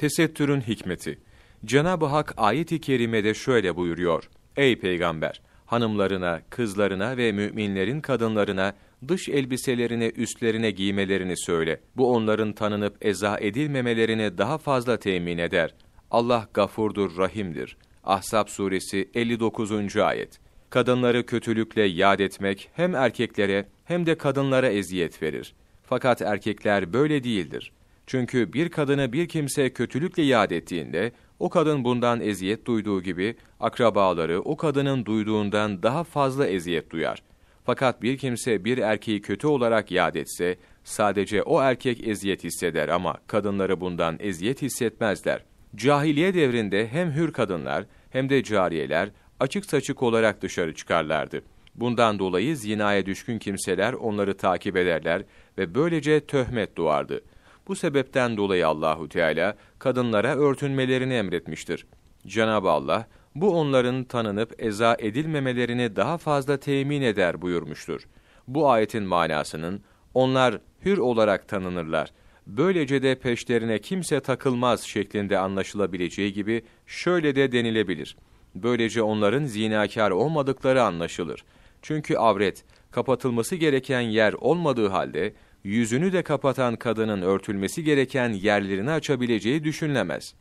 Tesettürün hikmeti. Cenab-ı Hak ayet-i kerimede şöyle buyuruyor. Ey peygamber! Hanımlarına, kızlarına ve müminlerin kadınlarına dış elbiselerini üstlerine giymelerini söyle. Bu onların tanınıp eza edilmemelerini daha fazla temin eder. Allah gafurdur, rahimdir. Ahzab suresi 59. ayet. Kadınları kötülükle yad etmek hem erkeklere hem de kadınlara eziyet verir. Fakat erkekler böyle değildir. Çünkü bir kadını bir kimse kötülükle yad ettiğinde, o kadın bundan eziyet duyduğu gibi, akrabaları o kadının duyduğundan daha fazla eziyet duyar. Fakat bir kimse bir erkeği kötü olarak yad etse, sadece o erkek eziyet hisseder ama kadınları bundan eziyet hissetmezler. Cahiliye devrinde hem hür kadınlar hem de cariyeler açık saçık olarak dışarı çıkarlardı. Bundan dolayı zinaya düşkün kimseler onları takip ederler ve böylece töhmet doğardı.'' Bu sebepten dolayı Allahu Teala kadınlara örtünmelerini emretmiştir. Cenab-ı Allah bu onların tanınıp eza edilmemelerini daha fazla temin eder buyurmuştur. Bu ayetin manasının onlar hür olarak tanınırlar. Böylece de peşlerine kimse takılmaz şeklinde anlaşılabileceği gibi şöyle de denilebilir. Böylece onların zinakar olmadıkları anlaşılır. Çünkü avret, kapatılması gereken yer olmadığı halde yüzünü de kapatan kadının örtülmesi gereken yerlerini açabileceği düşünülemez.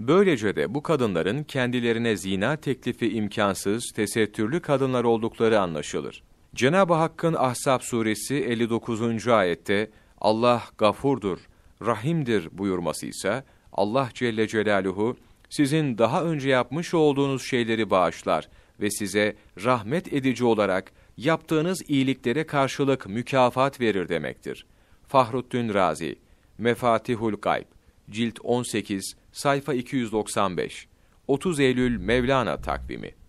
Böylece de bu kadınların kendilerine zina teklifi imkansız, tesettürlü kadınlar oldukları anlaşılır. Cenab-ı Hakk'ın Ahzab suresi 59. ayette Allah gafurdur, rahimdir buyurması ise Allah Celle Celaluhu sizin daha önce yapmış olduğunuz şeyleri bağışlar ve size rahmet edici olarak yaptığınız iyiliklere karşılık mükafat verir demektir. Fahruddin Razi, Mefatihul Gayb, Cilt 18, sayfa 295, 30 Eylül Mevlana takvimi.